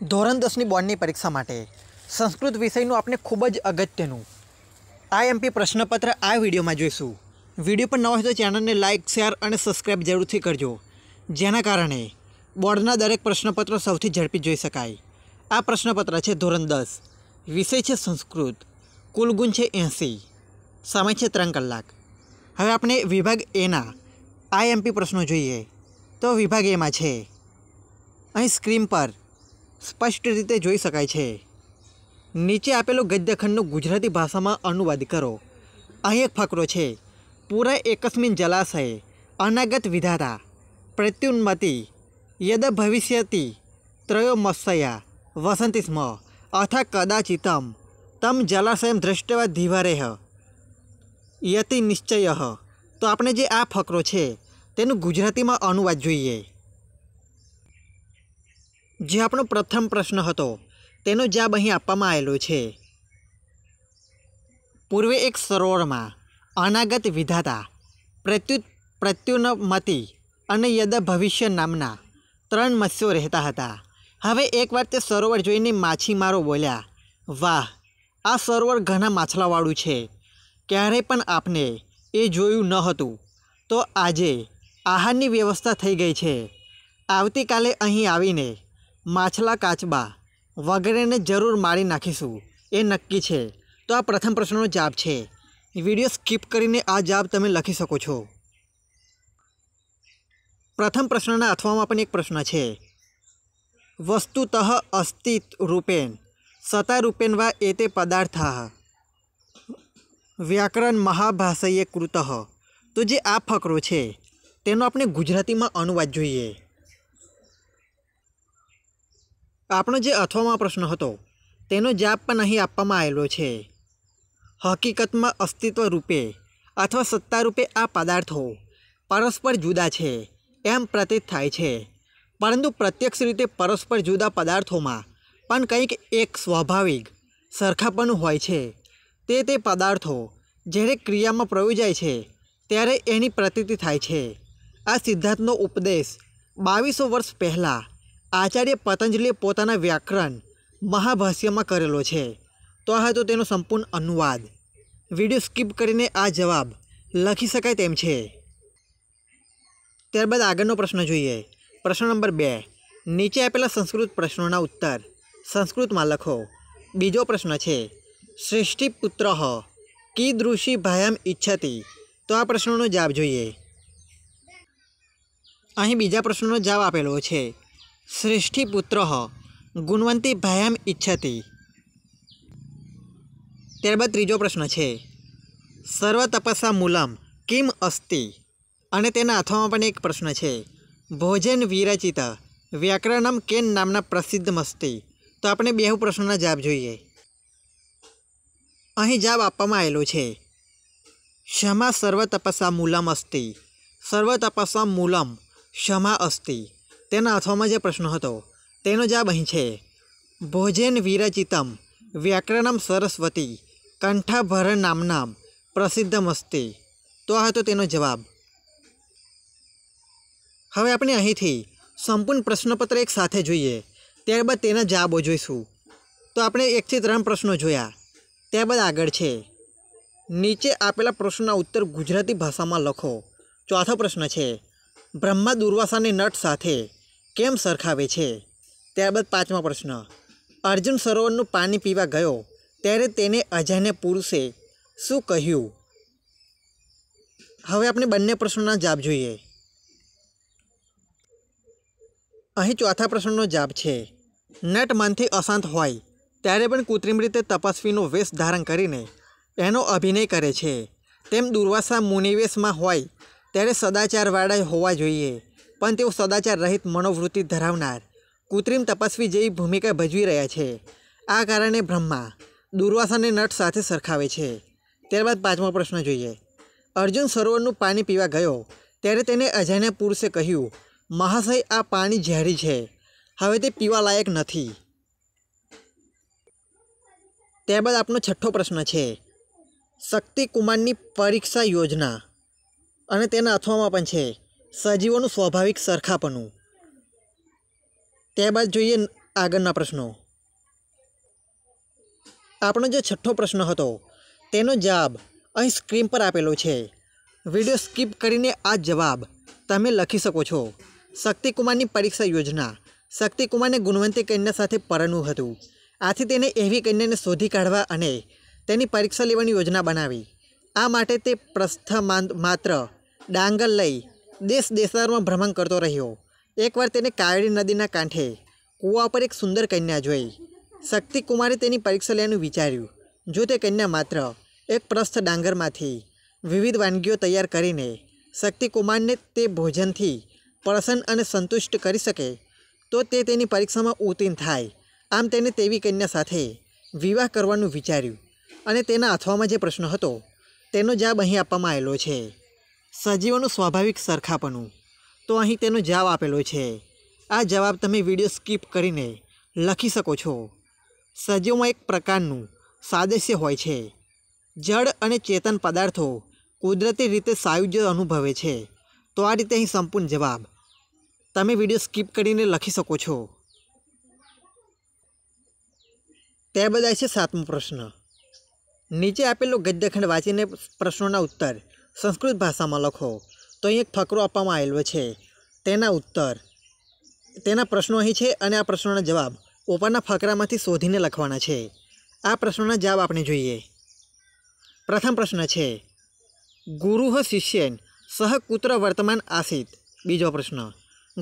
ધોરણ દસની બોર્ડની પરીક્ષા માટે સંસ્કૃત વિષયનું આપણે ખૂબ જ અગત્યનું આઈએમપી પ્રશ્નપત્ર આ વિડીયોમાં જોઈશું વિડીયો પર ન હોય તો ચેનલને લાઇક શેર અને સબસ્ક્રાઈબ જરૂરથી કરજો જેના કારણે બોર્ડના દરેક પ્રશ્નપત્રો સૌથી ઝડપી જોઈ શકાય આ પ્રશ્નપત્ર છે ધોરણ દસ વિષય છે સંસ્કૃત કુલ ગુણ છે એંસી સમય છે ત્રણ કલાક હવે આપણે વિભાગ એના આઈએમપી પ્રશ્નો જોઈએ તો વિભાગ એમાં છે અહીં સ્ક્રીન પર સ્પષ્ટ રીતે જોઈ શકાય છે નીચે આપેલો ગદ્યખંડનો ગુજરાતી ભાષામાં અનુવાદ કરો અહીં એક ફકરો છે પૂરા એકસ્મિન જલાશયે અનાગત વિધાતા પ્રત્યુન્મતી યદ ભવિષ્યતિ ત્રયો મત્સયા વસંતિ સ્મ અથા કદાચિતમ તમ જલાશયમ દ્રષ્ટવા ધીવારેહ યતિ નિશ્ચય તો આપણે જે આ ફકરો છે તેનું ગુજરાતીમાં અનુવાદ જોઈએ જે આપણો પ્રથમ પ્રશ્ન હતો તેનો જવાબ અહીં આપવામાં આવેલો છે પૂર્વે એક સરોવરમાં અનાગત વિધાતા પ્રત્યુ પ્રત્યુનમતી અને યદ ભવિષ્ય નામના ત્રણ મત્સ્યો રહેતા હતા હવે એકવાર તે સરોવર જોઈને માછીમારો બોલ્યા વાહ આ સરોવર ઘણા માછલાવાળું છે ક્યારેય પણ આપને એ જોયું ન હતું તો આજે આહારની વ્યવસ્થા થઈ ગઈ છે આવતીકાલે અહીં આવીને માછલા કાચબા વગેરેને જરૂર મારી નાખીશું એ નક્કી છે તો આ પ્રથમ પ્રશ્નનો જવાબ છે વિડીયો સ્કીપ કરીને આ જવાબ તમે લખી શકો છો પ્રથમ પ્રશ્નના અથવામાં પણ એક પ્રશ્ન છે વસ્તુતઃ અસ્તિત રૂપેન સતા રૂપેન વા એ તે પદાર્થ વ્યાકરણ મહાભાષયે કૃત તો જે આ ફકરો છે તેનો આપણે ગુજરાતીમાં અનુવાદ જોઈએ આપણો જે અથવામાં પ્રશ્ન હતો તેનો જાપ પણ અહીં આપવામાં આવેલો છે હકીકતમાં અસ્તિત્વ રૂપે અથવા સત્તા રૂપે આ પદાર્થો પરસ્પર જુદા છે એમ પ્રતીત થાય છે પરંતુ પ્રત્યક્ષ રીતે પરસ્પર જુદા પદાર્થોમાં પણ કંઈક એક સ્વાભાવિક સરખાપણું હોય છે તે તે પદાર્થો જ્યારે ક્રિયામાં પ્રયોજાય છે ત્યારે એની પ્રતીતિ થાય છે આ સિદ્ધાંતનો ઉપદેશ બાવીસો વર્ષ પહેલાં આચાર્ય પતંજલિએ પોતાના વ્યાકરણ મહાભાષ્યમાં કરેલો છે તો આ હતો તેનો સંપૂર્ણ અનુવાદ વિડીયો સ્કીપ કરીને આ જવાબ લખી શકાય તેમ છે ત્યારબાદ આગળનો પ્રશ્ન જોઈએ પ્રશ્ન નંબર બે નીચે આપેલા સંસ્કૃત પ્રશ્નોના ઉત્તર સંસ્કૃતમાં લખો બીજો પ્રશ્ન છે સૃષ્ટિ કી કીદૃશી ભાયામ ઈચ્છતી તો આ પ્રશ્નોનો જવાબ જોઈએ અહીં બીજા પ્રશ્નનો જવાબ આપેલો છે ગુણવંતી ભાયામ ઇચ્છતિ ત્યારબાદ ત્રીજો પ્રશ્ન છે સર્વ તપસ્યા મૂલમ કિમ અસ્તિ અને તેના હાથોમાં પણ એક પ્રશ્ન છે ભોજન વિરચિત વ્યાકરણમ કેન નામના પ્રસિદ્ધ મસ્તી તો આપણે બેહુ પ્રશ્નના જવાબ જોઈએ અહીં જવાબ આપવામાં આવેલો છે ક્ષમા સર્વ તપસા મૂલમ અસ્તિ સર્વ તપસા મૂલમ ક્ષમા અસ્તિ તેના અથવામાં જે પ્રશ્ન હતો તેનો જવાબ અહીં છે ભોજેન વિરચિતમ વ્યાકરણમ સરસ્વતી કંઠાભર નામનામ પ્રસિદ્ધમ અસ્તિ તો આ હતો તેનો જવાબ હવે આપણે અહીંથી સંપૂર્ણ પ્રશ્નપત્ર એક સાથે જોઈએ ત્યારબાદ તેના જવાબો જોઈશું તો આપણે એકથી ત્રણ પ્રશ્નો જોયા ત્યારબાદ આગળ છે નીચે આપેલા પ્રશ્નના ઉત્તર ગુજરાતી ભાષામાં લખો ચોથો પ્રશ્ન છે બ્રહ્મા દુર્વાસાની નટ સાથે કેમ સરખાવે છે ત્યારબાદ પાંચમો પ્રશ્ન અર્જુન સરોવરનું પાણી પીવા ગયો ત્યારે તેને અજાણ્ય પુરુષે શું કહ્યું હવે આપણે બંને પ્રશ્નોના જવાબ જોઈએ અહીં ચોથા પ્રશ્નનો જવાબ છે નટ મનથી અશાંત હોય ત્યારે પણ કૃત્રિમ રીતે તપસ્વીનો વેશ ધારણ કરીને એનો અભિનય કરે છે તેમ દુર્વાસા મુનિવેશમાં હોય ત્યારે સદાચારવાળા હોવા જોઈએ પણ તેઓ સદાચાર રહિત મનોવૃત્તિ ધરાવનાર કૃત્રિમ તપસ્વી જેવી ભૂમિકા ભજવી રહ્યા છે આ કારણે બ્રહ્મા દુર્વાસાને નટ સાથે સરખાવે છે ત્યારબાદ પાંચમો પ્રશ્ન જોઈએ અર્જુન સરોવરનું પાણી પીવા ગયો ત્યારે તેને અજાણ્યા પુરુષે કહ્યું મહાશય આ પાણી ઝેરી છે હવે તે પીવા લાયક નથી ત્યારબાદ આપનો છઠ્ઠો પ્રશ્ન છે શક્તિ કુમારની પરીક્ષા યોજના અને તેના અથવામાં પણ છે સજીવોનું સ્વાભાવિક સરખાપણું ત્યારબાદ જોઈએ આગળના પ્રશ્નો આપણો જે છઠ્ઠો પ્રશ્ન હતો તેનો જવાબ અહીં સ્ક્રીન પર આપેલો છે વિડીયો સ્કીપ કરીને આ જવાબ તમે લખી શકો છો શક્તિકુમારની પરીક્ષા યોજના શક્તિકુમારને ગુણવંતી કન્યા સાથે પરણવું હતું આથી તેને એવી કન્યાને શોધી કાઢવા અને તેની પરીક્ષા લેવાની યોજના બનાવી આ માટે તે પ્રસ્થમાન માત્ર ડાંગર લઈ દેશ દેશારમાં ભ્રમણ કરતો રહ્યો એકવાર તેને કાવેરી નદીના કાંઠે કૂવા પર એક સુંદર કન્યા જોઈ શક્તિકુમારે તેની પરીક્ષા લેવાનું વિચાર્યું જો તે કન્યા માત્ર એક પ્રસ્થ ડાંગરમાંથી વિવિધ વાનગીઓ તૈયાર કરીને શક્તિકુમારને તે ભોજનથી પ્રસન્ન અને સંતુષ્ટ કરી શકે તો તે તેની પરીક્ષામાં ઉત્તીર્ણ થાય આમ તેને તેવી કન્યા સાથે વિવાહ કરવાનું વિચાર્યું અને તેના અથવામાં જે પ્રશ્ન હતો તેનો જવાબ અહીં આપવામાં આવેલો છે સજીવોનું સ્વાભાવિક સરખાપણું તો અહીં તેનો જવાબ આપેલો છે આ જવાબ તમે વિડીયો સ્કીપ કરીને લખી શકો છો સજીવોમાં એક પ્રકારનું સાદસ્ય હોય છે જળ અને ચેતન પદાર્થો કુદરતી રીતે સાયુજ્ય અનુભવે છે તો આ રીતે અહીં સંપૂર્ણ જવાબ તમે વિડીયો સ્કીપ કરીને લખી શકો છો તે બધા છે સાતમો પ્રશ્ન નીચે આપેલો ગદ્યખંડ વાંચીને પ્રશ્નોના ઉત્તર સંસ્કૃત ભાષામાં લખો તો અહીં એક ફકરો આપવામાં આવેલો છે તેના ઉત્તર તેના પ્રશ્નો અહીં છે અને આ પ્રશ્નોના જવાબ ઉપરના ફકરામાંથી શોધીને લખવાના છે આ પ્રશ્નોના જવાબ આપણે જોઈએ પ્રથમ પ્રશ્ન છે ગુરુ શિષ્યેન સહ કુત્ર વર્તમાન આસિત બીજો પ્રશ્ન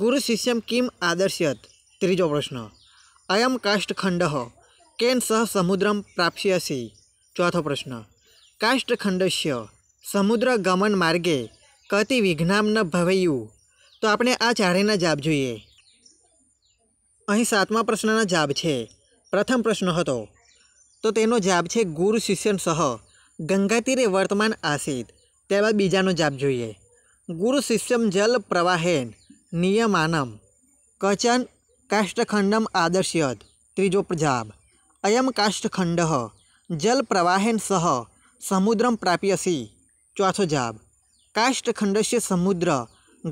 ગુરુ શિષ્યમ કિમ આદર્શ્યત ત્રીજો પ્રશ્ન અયમ કાષ્ટખંડ કેન સહ સમુદ્રમ પ્રાપ્સ્યસી ચોથો પ્રશ્ન કાષ્ટખંડસ્ય સમુદ્ર ગમન માર્ગે કતિ વિઘ્નામ ન ભવયું તો આપણે આ ચારેના જાપ જોઈએ અહીં સાતમા પ્રશ્નના જાપ છે પ્રથમ પ્રશ્ન હતો તો તેનો જાપ છે ગુરુ શિષ્યન સહ ગંગાતીરે વર્તમાન આસિત ત્યારબાદ બીજાનો જાપ જોઈએ ગુરુ શિષ્યમ જલ પ્રવાહેન નિયમાનમ કચન કાષ્ઠખંડમ આદર્શ્યત ત્રીજો જાપ અયમ કાષ્ઠખંડ જલ પ્રવાહેન સહ સમુદ્રમ પ્રાપ્યસી ચોથો જવાબ કાષ્ઠખંડસ્ય સમુદ્ર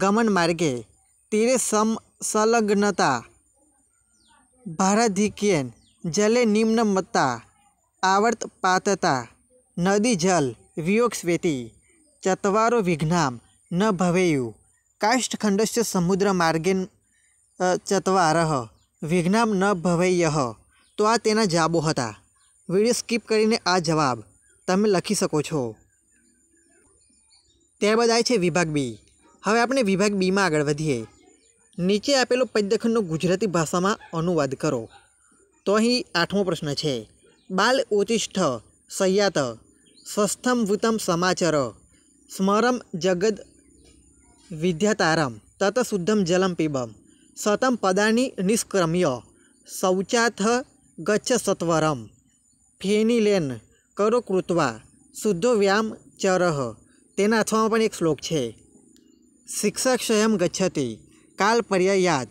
ગમન માર્ગે તીરે સમ સંલગ્નતા ભારાધિક્યેન જલે નિમ્નમત્તા આવર્ત પાતતા નદી જલ વિયોગ સ્વેતી ચતવારો વિઘ્નામ ન ભવેયુ કાષ્ઠખંડસ્ય સમુદ્ર માર્ગે ચતવારહ વિઘ્નામ ન ભવેયહ તો આ તેના જવાબો હતા વિડીયો સ્કીપ કરીને આ જવાબ તમે લખી શકો છો ત્યારબાદ આવે છે વિભાગ બી હવે આપણે વિભાગ બીમાં આગળ વધીએ નીચે આપેલો પદ્યખંડનો ગુજરાતી ભાષામાં અનુવાદ કરો તો અહીં આઠમો પ્રશ્ન છે બાલ ઓતિષ્ઠ સયાત સ્વસ્થમ વૃતમ સમાચર સ્મરમ જગદ વિદ્યાતારમ તતશુદ્ધમ જલમ પીબમ સતમ પદાની નિષ્ક્રમ્ય શૌચાથ ગચ્છ સત્વરમ ફેનિલેન કરો કૃત્વા શુદ્ધો વ્યામ ચરહ તેના અથવામાં પણ એક શ્લોક છે શિક્ષક સ્વયં ગચ્છતિ કાલ પર્યાયાદ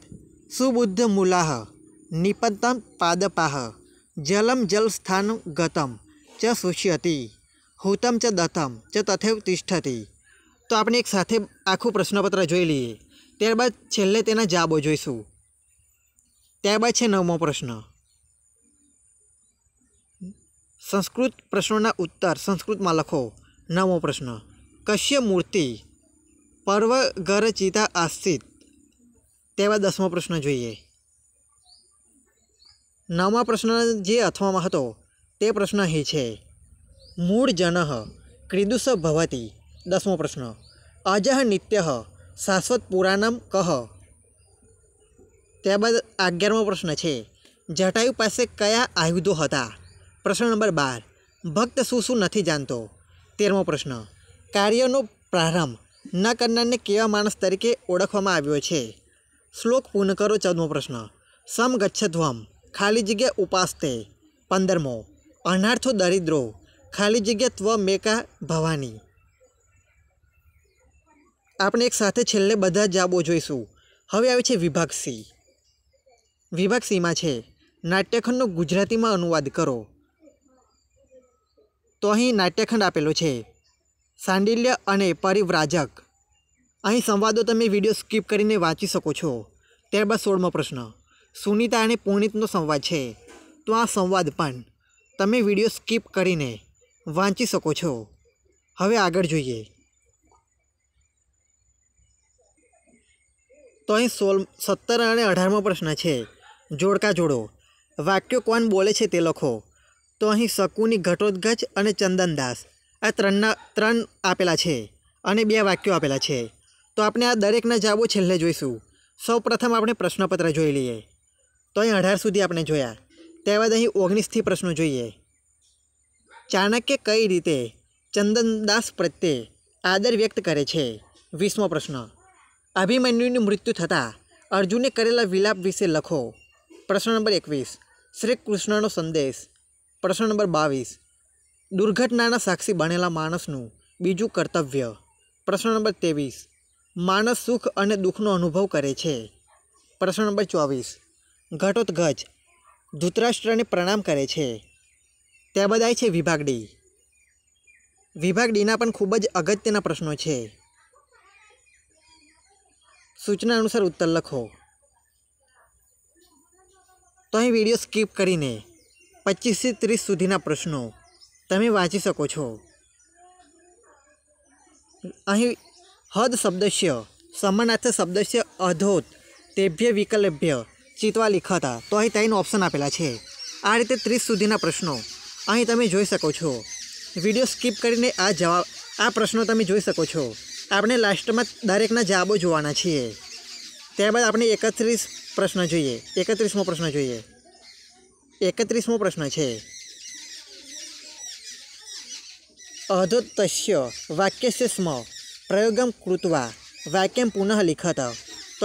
સુબુદ્ધ મૂલાહ નિપતમ પાદપાહ જલમ જલ સ્થાન ગતમ ચ શુષ્યતિ હુતમ ચ દતમ ચ તથૈવ તિષ્ઠતિ તો આપણે એક સાથે આખું પ્રશ્નપત્ર જોઈ લઈએ ત્યારબાદ છેલ્લે તેના જવાબો જોઈશું ત્યારબાદ છે નવમો પ્રશ્ન સંસ્કૃત પ્રશ્નોના ઉત્તર સંસ્કૃતમાં લખો નવમો પ્રશ્ન કશ્ય મૂર્તિ પર્વગરચિતા આસ્થિત તેવા દસમો પ્રશ્ન જોઈએ નવમા પ્રશ્ન જે અથવામાં હતો તે પ્રશ્ન અહીં છે મૂળ જનઃ ક્રિદુસ ભવતી દસમો પ્રશ્ન અજહ નિત્ય શાશ્વત પુરાણમ કહ ત્યારબાદ અગિયારમો પ્રશ્ન છે જટાયુ પાસે કયા આયુધો હતા પ્રશ્ન નંબર બાર ભક્ત શું શું નથી જાણતો તેરમો પ્રશ્ન કાર્યનો પ્રારંભ ન કરનારને કેવા માણસ તરીકે ઓળખવામાં આવ્યો છે શ્લોક પૂર્ણ કરો ચૌદમો પ્રશ્ન સમ ખાલી જગ્યા ઉપાસ્તે પંદરમો અનાર્થો દરિદ્રો ખાલી જગ્યા ત્વ મેકા ભવાની આપણે એક સાથે છેલ્લે બધા જાબો જોઈશું હવે આવે છે વિભાગ સી વિભાગ સીમાં છે નાટ્યખંડનો ગુજરાતીમાં અનુવાદ કરો તો અહીં નાટ્યખંડ આપેલો છે સાંડિલ્ય અને પરિવ્રાજક અહીં સંવાદો તમે વિડીયો સ્કીપ કરીને વાંચી શકો છો ત્યારબાદ સોળમો પ્રશ્ન સુનિતા અને પુણિતનો સંવાદ છે તો આ સંવાદ પણ તમે વિડીયો સ્કીપ કરીને વાંચી શકો છો હવે આગળ જોઈએ તો અહીં સોળ સત્તર અને અઢારમો પ્રશ્ન છે જોડકા જોડો વાક્યો કોણ બોલે છે તે લખો તો અહીં શકુની ઘટોદગજ અને ચંદનદાસ આ ત્રણના ત્રણ આપેલા છે અને બે વાક્યો આપેલા છે તો આપણે આ દરેકના જવાબો છેલ્લે જોઈશું સૌ પ્રથમ આપણે પ્રશ્નપત્ર જોઈ લઈએ તો અહીં અઢાર સુધી આપણે જોયા ત્યારબાદ અહીં ઓગણીસથી પ્રશ્નો જોઈએ ચાણક્ય કઈ રીતે ચંદનદાસ પ્રત્યે આદર વ્યક્ત કરે છે વીસમો પ્રશ્ન અભિમન્યુનું મૃત્યુ થતાં અર્જુને કરેલા વિલાપ વિશે લખો પ્રશ્ન નંબર એકવીસ શ્રી કૃષ્ણનો સંદેશ પ્રશ્ન નંબર બાવીસ દુર્ઘટનાના સાક્ષી બનેલા માણસનું બીજું કર્તવ્ય પ્રશ્ન નંબર ત્રેવીસ માણસ સુખ અને દુઃખનો અનુભવ કરે છે પ્રશ્ન નંબર ચોવીસ ઘટોત્ગજ ધૃતરાષ્ટ્રને પ્રણામ કરે છે તે બધાય છે વિભાગ ડી વિભાગ ડીના પણ ખૂબ જ અગત્યના પ્રશ્નો છે સૂચના અનુસાર ઉત્તર લખો તો અહીં વિડીયો સ્કીપ કરીને પચીસથી ત્રીસ સુધીના પ્રશ્નો તમે વાંચી શકો છો અહીં હદ શબ્દશ્ય સમાનાર્થ શબ્દશ્ય અધોત તેભ્ય વિકલ્ભ્ય ચિતવા લિખાતા તો અહીં ત્રણ ઓપ્શન આપેલા છે આ રીતે ત્રીસ સુધીના પ્રશ્નો અહીં તમે જોઈ શકો છો વિડીયો સ્કીપ કરીને આ જવાબ આ પ્રશ્નો તમે જોઈ શકો છો આપણે લાસ્ટમાં દરેકના જવાબો જોવાના છીએ ત્યારબાદ આપણે એકત્રીસ પ્રશ્ન જોઈએ એકત્રીસમો પ્રશ્ન જોઈએ એકત્રીસમો પ્રશ્ન છે અધોતસ્ય વાક્યસ્ય સ્મ પ્રયોગમ કૃત્વા વાક્યમ પુનઃ લિખત તો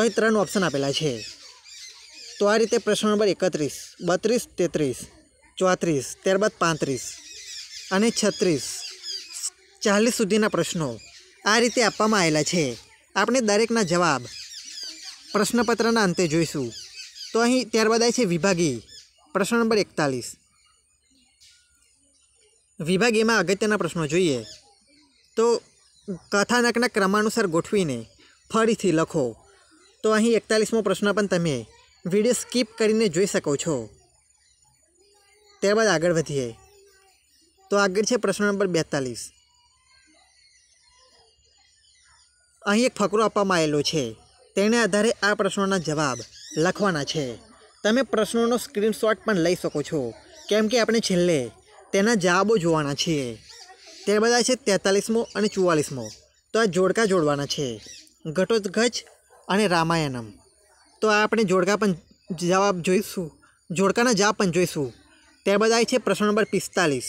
અહીં ત્રણ ઓપ્શન આપેલા છે તો આ રીતે પ્રશ્ન નંબર એકત્રીસ બત્રીસ તેત્રીસ ચોત્રીસ ત્યારબાદ પાંત્રીસ અને છત્રીસ ચાલીસ સુધીના પ્રશ્નો આ રીતે આપવામાં આવેલા છે આપણે દરેકના જવાબ પ્રશ્નપત્રના અંતે જોઈશું તો અહીં ત્યારબાદ આવે છે વિભાગી પ્રશ્ન નંબર એકતાલીસ વિભાગ એમાં અગત્યના પ્રશ્નો જોઈએ તો કથાનકના ક્રમાનુસાર ગોઠવીને ફરીથી લખો તો અહીં એકતાલીસમો પ્રશ્ન પણ તમે વિડીયો સ્કીપ કરીને જોઈ શકો છો ત્યારબાદ આગળ વધીએ તો આગળ છે પ્રશ્ન નંબર બેતાલીસ અહીં એક ફકરો આપવામાં આવેલો છે તેને આધારે આ પ્રશ્નોના જવાબ લખવાના છે તમે પ્રશ્નોનો સ્ક્રીનશોટ પણ લઈ શકો છો કેમ કે આપણે છેલ્લે તેના જવાબો જોવાના છીએ તે બધા છે તેતાલીસમો અને ચુવાલીસમો તો આ જોડકા જોડવાના છે ઘટોત્કચ અને રામાયણમ તો આ આપણે જોડકા પણ જવાબ જોઈશું જોડકાના જવાબ પણ જોઈશું ત્યારબાદ આવે છે પ્રશ્ન નંબર પિસ્તાલીસ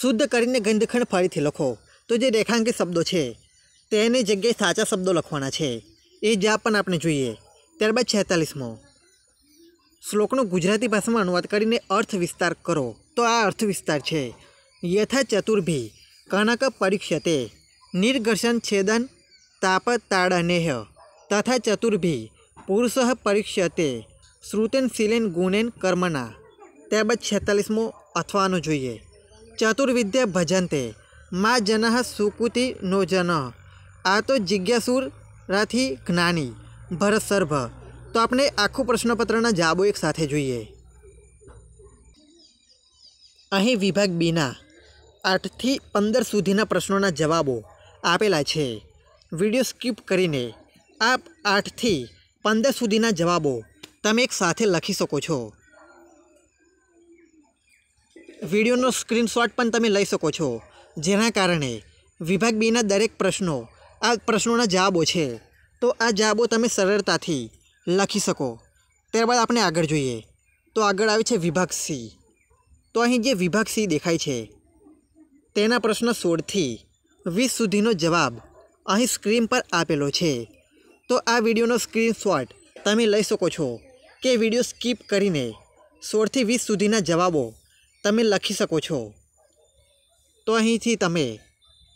શુદ્ધ કરીને ગંધખંડ ફરીથી લખો તો જે રેખાંકિત શબ્દો છે તેની જગ્યાએ સાચા શબ્દો લખવાના છે એ જવાબ પણ આપણે જોઈએ ત્યારબાદ છેતાલીસમો શ્લોકનો ગુજરાતી ભાષામાં અનુવાદ કરીને અર્થ વિસ્તાર કરો તો આ અર્થ વિસ્તાર છે યથા ચતુર્ભી કનક પરીક્ષ્યતે નિર્ઘર્ષણ છેદન તાપ તાડનેહ તથા ચતુર્ભી પુરુષ પરીક્ષ્યતે શ્રુતેન શીલેન ગુણેન કર્મના ત્યારબાદ છેતાલીસમો અથવાનો જોઈએ ચતુર્વિદ્ય ભજનતે મા જનઃ સુકુતિ નો જન આ તો જિજ્ઞાસુરાથી જ્ઞાની ભરસર્ભ તો આપણે આખું પ્રશ્નપત્રના જવાબો એક સાથે જોઈએ અહીં વિભાગ બીના આઠથી પંદર સુધીના પ્રશ્નોના જવાબો આપેલા છે વિડીયો સ્કીપ કરીને આપ આઠથી પંદર સુધીના જવાબો તમે એક સાથે લખી શકો છો વિડીયોનો સ્ક્રીનશોટ પણ તમે લઈ શકો છો જેના કારણે વિભાગ બીના દરેક પ્રશ્નો આ પ્રશ્નોના જવાબો છે તો આ જવાબો તમે સરળતાથી લખી શકો ત્યારબાદ આપણે આગળ જોઈએ તો આગળ આવે છે વિભાગ સી તો અહીં જે વિભાગ સી દેખાય છે તેના પ્રશ્ન સોળથી વીસ સુધીનો જવાબ અહીં સ્ક્રીન પર આપેલો છે તો આ વિડીયોનો સ્ક્રીનશોટ તમે લઈ શકો છો કે વિડીયો સ્કીપ કરીને સોળથી વીસ સુધીના જવાબો તમે લખી શકો છો તો અહીંથી તમે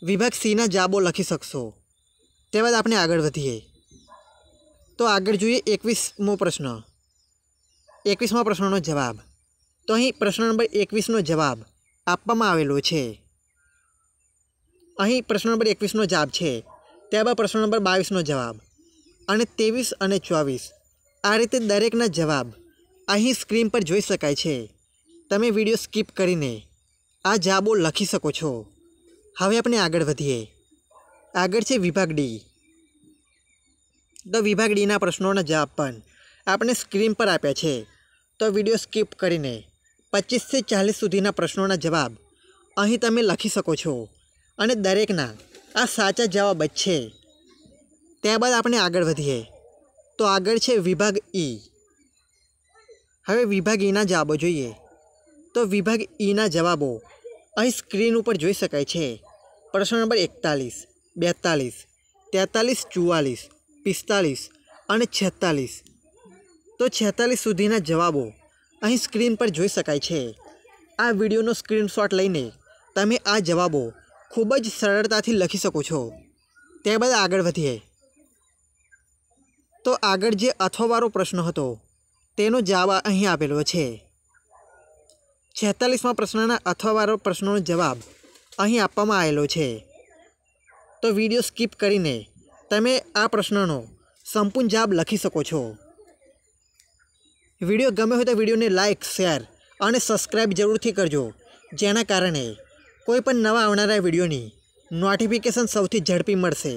વિભાગ સીના જવાબો લખી શકશો તે બાદ આપણે આગળ વધીએ તો આગળ જોઈએ એકવીસમો પ્રશ્ન એકવીસમો પ્રશ્નનો જવાબ તો અહીં પ્રશ્ન નંબર એકવીસનો જવાબ આપવામાં આવેલો છે અહીં પ્રશ્ન નંબર એકવીસનો જવાબ છે ત્યારબાદ પ્રશ્ન નંબર બાવીસનો જવાબ અને ત્રેવીસ અને ચોવીસ આ રીતે દરેકના જવાબ અહીં સ્ક્રીન પર જોઈ શકાય છે તમે વિડીયો સ્કીપ કરીને આ જવાબો લખી શકો છો હવે આપણે આગળ વધીએ આગળ છે વિભાગ ડી તો વિભાગ ડીના પ્રશ્નોના જવાબ પણ આપણે સ્ક્રીન પર આપ્યા છે તો વિડીયો સ્કીપ કરીને પચીસથી ચાલીસ સુધીના પ્રશ્નોના જવાબ અહીં તમે લખી શકો છો અને દરેકના આ સાચા જવાબ જ છે ત્યારબાદ આપણે આગળ વધીએ તો આગળ છે વિભાગ ઈ e. હવે વિભાગ ઈના e જવાબો જોઈએ તો વિભાગ ઈના e જવાબો અહીં સ્ક્રીન ઉપર જોઈ શકાય છે પ્રશ્ન નંબર એકતાલીસ બેતાલીસ તેતાલીસ ચુવાલીસ પિસ્તાલીસ અને છેતાલીસ તો છેતાલીસ સુધીના જવાબો અહીં સ્ક્રીન પર જોઈ શકાય છે આ વિડીયોનો સ્ક્રીનશોટ લઈને તમે આ જવાબો ખૂબ જ સરળતાથી લખી શકો છો તે બાદ આગળ વધીએ તો આગળ જે અથવાવાળો પ્રશ્ન હતો તેનો જવાબ અહીં આપેલો છે છેતાલીસમાં પ્રશ્નના અથવાવાળો પ્રશ્નનો જવાબ અહીં આપવામાં આવેલો છે તો વિડીયો સ્કીપ કરીને તમે આ પ્રશ્નનો સંપૂર્ણ જવાબ લખી શકો છો વિડીયો ગમે હોય તો વિડીયોને લાઇક શેર અને સબસ્ક્રાઈબ જરૂરથી કરજો જેના કારણે કોઈ પણ નવા આવનારા વિડીયોની નોટિફિકેશન સૌથી ઝડપી મળશે